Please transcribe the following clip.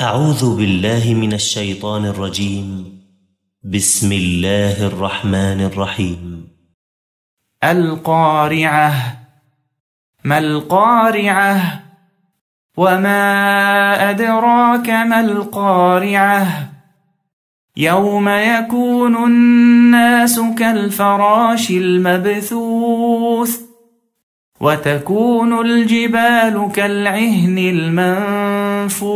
أعوذ بالله من الشيطان الرجيم بسم الله الرحمن الرحيم القارعة ما القارعة وما أدراك ما القارعة يوم يكون الناس كالفراش المبثوث وتكون الجبال كالعهن المنفوث